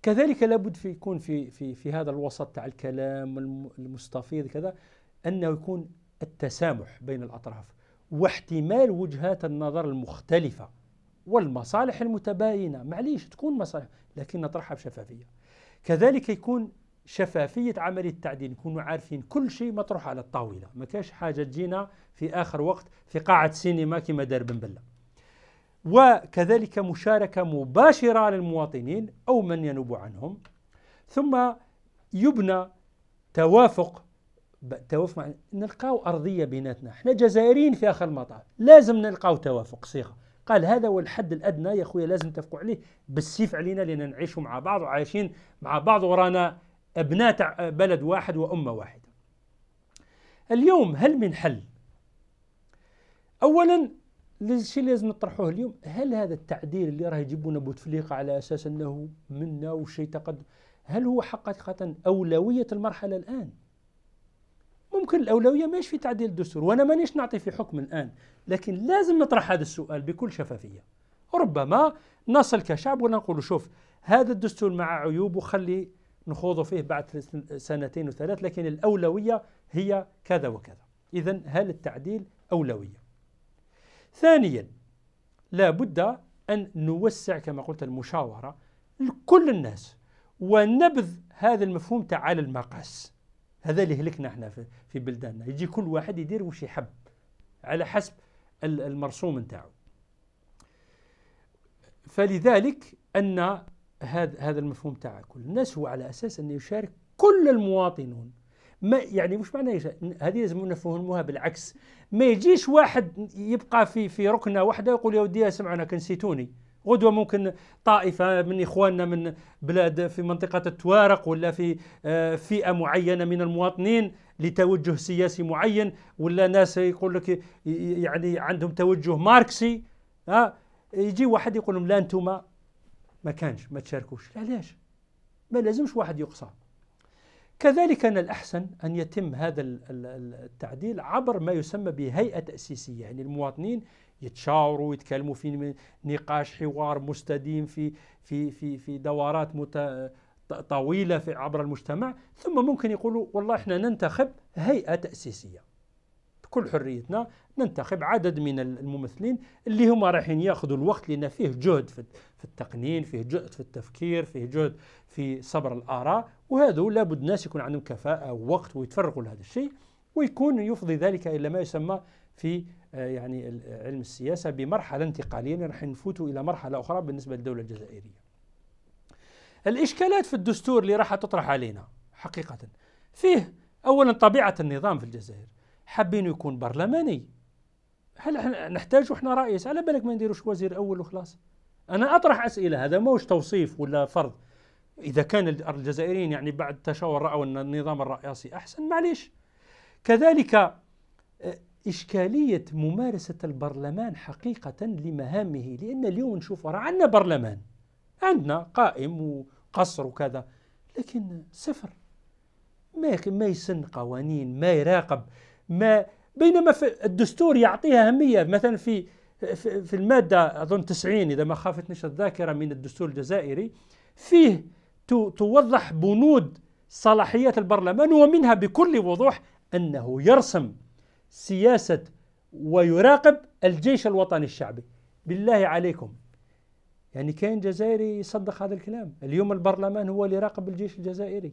كذلك لابد في يكون في في في هذا الوسط تاع الكلام المستفيض كذا انه يكون التسامح بين الاطراف واحتمال وجهات النظر المختلفه والمصالح المتباينه معليش تكون مصالح لكن نطرحها بشفافيه كذلك يكون شفافية عملية التعدين نكونوا عارفين كل شيء مطروح على الطاولة ما كاش حاجة تجينا في آخر وقت في قاعة سينما كما دار بن بلة وكذلك مشاركة مباشرة للمواطنين أو من ينوب عنهم ثم يبنى توافق توافق نلقاو أرضية بيناتنا احنا جزائريين في آخر المطاف لازم نلقاو توافق صيغة قال هذا هو الحد الادنى يا خويا لازم نتفقوا عليه بالسيف علينا لان نعيشوا مع بعض وعايشين مع بعض ورانا أبناء بلد واحد وأمة واحدة اليوم هل من حل أولا الشيء اللي لازم نطرحوه اليوم هل هذا التعديل اللي راه يجيبونه بوتفليقة على أساس أنه منا وشيء تقدم هل هو حقيقة أولوية المرحلة الآن ممكن الأولوية ماشي في تعديل الدستور وأنا مانيش نعطي في حكم الآن لكن لازم نطرح هذا السؤال بكل شفافية ربما نصل كشعب ونقول شوف هذا الدستور مع عيوبه خلي نخوض فيه بعد سنتين وثلاث لكن الأولوية هي كذا وكذا إذا هل التعديل أولوية ثانيا لا بد أن نوسع كما قلت المشاورة لكل الناس ونبذ هذا المفهوم تاع على المقاس هذا اللي هلكنا احنا في بلداننا يجي كل واحد يدير وش يحب على حسب المرسوم نتاعو فلذلك ان هذا هذا المفهوم تاع كل الناس هو على اساس انه يشارك كل المواطنون ما يعني مش معنى هذه لازم نفهموها بالعكس ما يجيش واحد يبقى في في ركنه واحده يقول يا ودي اسمع انا كنسيتوني غدوه ممكن طائفه من اخواننا من بلاد في منطقه التوارق ولا في آه، فئه معينه من المواطنين لتوجه سياسي معين ولا ناس يقول لك يعني عندهم توجه ماركسي ها آه، يجي واحد يقول لهم لا انتم ما كانش ما تشاركوش علاش ما لازمش واحد يقصى كذلك أن الأحسن أن يتم هذا التعديل عبر ما يسمى بهيئة تأسيسية يعني المواطنين يتشاوروا ويتكلموا في نقاش حوار مستديم في في في في دورات مت... طويلة في عبر المجتمع ثم ممكن يقولوا والله احنا ننتخب هيئة تأسيسية كل حريتنا ننتخب عدد من الممثلين اللي هما رايحين ياخذوا الوقت لان فيه جهد في التقنين فيه جهد في التفكير فيه جهد في صبر الاراء وهذو لابد الناس يكون عندهم كفاءه ووقت ويتفرغوا لهذا الشيء ويكون يفضي ذلك الى ما يسمى في آه، يعني علم السياسه بمرحله انتقاليه يعني راح نفوتوا الى مرحله اخرى بالنسبه للدوله الجزائريه. الاشكالات في الدستور اللي راح تطرح علينا حقيقه فيه اولا طبيعه النظام في الجزائر حابين يكون برلماني هل احنا نحتاج احنا رئيس على بالك ما نديروش وزير اول وخلاص انا اطرح اسئله هذا ماهوش توصيف ولا فرض اذا كان الجزائريين يعني بعد التشاور راوا ان النظام الرئاسي احسن معليش كذلك آه، إشكالية ممارسة البرلمان حقيقة لمهامه لأن اليوم نشوف راه عندنا برلمان عندنا قائم وقصر وكذا لكن صفر ما ما يسن قوانين ما يراقب ما بينما في الدستور يعطيها أهمية مثلا في في المادة أظن 90 إذا ما خافتنيش الذاكرة من الدستور الجزائري فيه توضح بنود صلاحيات البرلمان ومنها بكل وضوح أنه يرسم سياسة ويراقب الجيش الوطني الشعبي بالله عليكم يعني كاين جزائري يصدق هذا الكلام اليوم البرلمان هو اللي يراقب الجيش الجزائري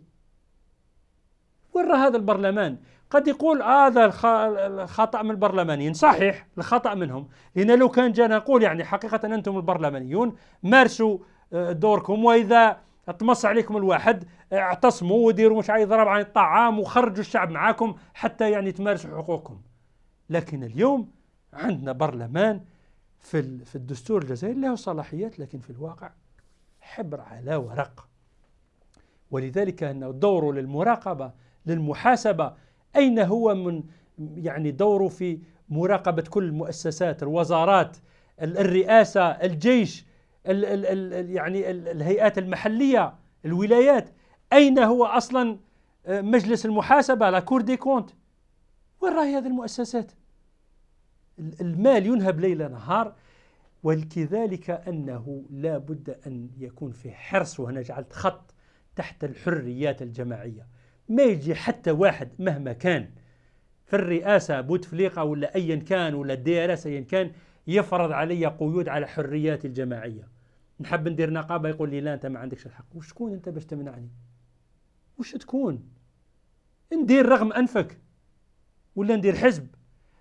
راه هذا البرلمان قد يقول هذا الخطا من البرلمانيين صحيح الخطا منهم لان لو كان جانا نقول يعني حقيقه انتم البرلمانيون مارسوا آه، دوركم واذا طمس عليكم الواحد آه، اعتصموا وديروا مش عايز ضرب عن الطعام وخرجوا الشعب معاكم حتى يعني تمارسوا حقوقكم لكن اليوم عندنا برلمان في في الدستور الجزائري له صلاحيات لكن في الواقع حبر على ورق ولذلك انه دوره للمراقبه للمحاسبه اين هو من يعني دوره في مراقبه كل المؤسسات الوزارات الرئاسه الجيش الـ الـ الـ يعني الـ الهيئات المحليه الولايات اين هو اصلا آه، مجلس المحاسبه لا كور دي كونت وين راهي هذه المؤسسات المال ينهب ليل نهار ولكذلك أنه لا بد أن يكون في حرص وهنا جعلت خط تحت الحريات الجماعية ما يجي حتى واحد مهما كان في الرئاسة بوتفليقة ولا أيا كان ولا الدي أيا كان يفرض علي قيود على حرياتي الجماعية نحب ندير نقابة يقول لي لا أنت ما عندكش الحق وش تكون أنت باش تمنعني وش تكون ندير رغم أنفك ولا ندير حزب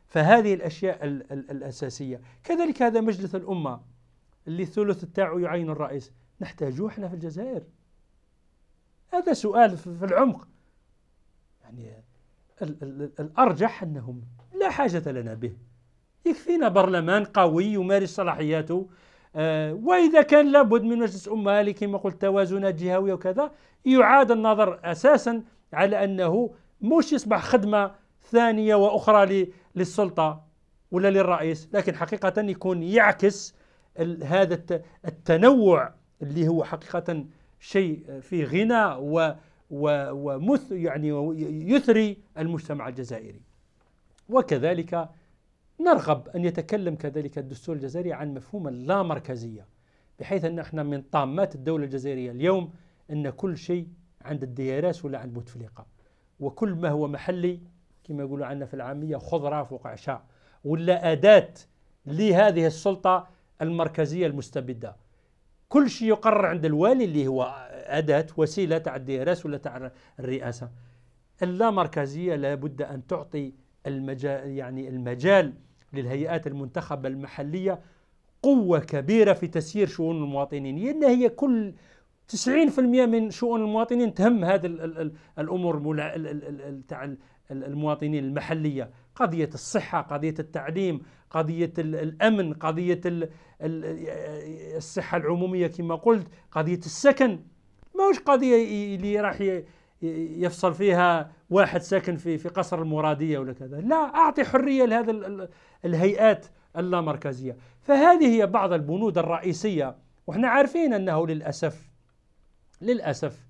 فهذه الأشياء الـ الـ الأساسية كذلك هذا مجلس الأمة اللي الثلث تاعو يعين الرئيس نحتاجوه احنا في الجزائر هذا سؤال في العمق يعني الأرجح أنهم لا حاجة لنا به يكفينا برلمان قوي يمارس صلاحياته آه وإذا كان لابد من مجلس أمة لكما قلت توازنات جهوية وكذا يعاد النظر أساسا على أنه مش يصبح خدمة ثانية وأخرى للسلطة ولا للرئيس لكن حقيقة يكون يعكس هذا التنوع اللي هو حقيقة شيء في غنى و ومث يعني يثري المجتمع الجزائري وكذلك نرغب أن يتكلم كذلك الدستور الجزائري عن مفهوم اللامركزية بحيث أن احنا من طامات الدولة الجزائرية اليوم أن كل شيء عند الديارات ولا عند بوتفليقة وكل ما هو محلي كما يقولوا عنا في العامية خضرة فوق عشاء ولا أداة لهذه السلطة المركزية المستبدة كل شيء يقرر عند الوالي اللي هو أداة وسيلة تاع الدراسة ولا تاع الرئاسة اللامركزية لابد أن تعطي المجال يعني المجال للهيئات المنتخبة المحلية قوة كبيرة في تسيير شؤون المواطنين لأن هي كل 90% من شؤون المواطنين تهم هذه الأمور تاع المواطنين المحلية قضية الصحة قضية التعليم قضية الأمن قضية الصحة العمومية كما قلت قضية السكن ماهوش قضية اللي راح يفصل فيها واحد ساكن في في قصر المرادية ولا كذا لا أعطي حرية لهذا الهيئات اللامركزية فهذه هي بعض البنود الرئيسية وإحنا عارفين أنه للأسف للأسف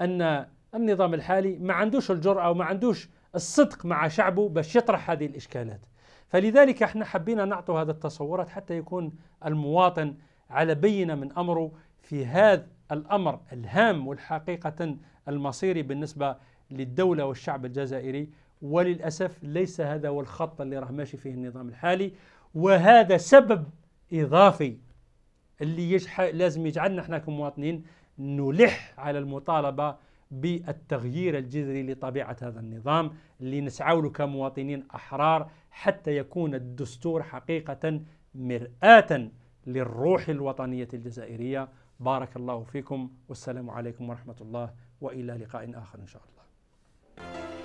أن النظام الحالي ما عندوش الجرأة وما عندوش الصدق مع شعبه باش يطرح هذه الإشكالات فلذلك احنا حبينا نعطوا هذا التصورات حتى يكون المواطن على بينة من أمره في هذا الأمر الهام والحقيقة المصيري بالنسبة للدولة والشعب الجزائري وللأسف ليس هذا هو الخط اللي راه ماشي فيه النظام الحالي وهذا سبب إضافي اللي يجح... لازم يجعلنا احنا كمواطنين نلح على المطالبة بالتغيير الجذري لطبيعة هذا النظام اللي نسعى له كمواطنين أحرار حتى يكون الدستور حقيقة مرآة للروح الوطنية الجزائرية بارك الله فيكم والسلام عليكم ورحمة الله وإلى لقاء آخر إن شاء الله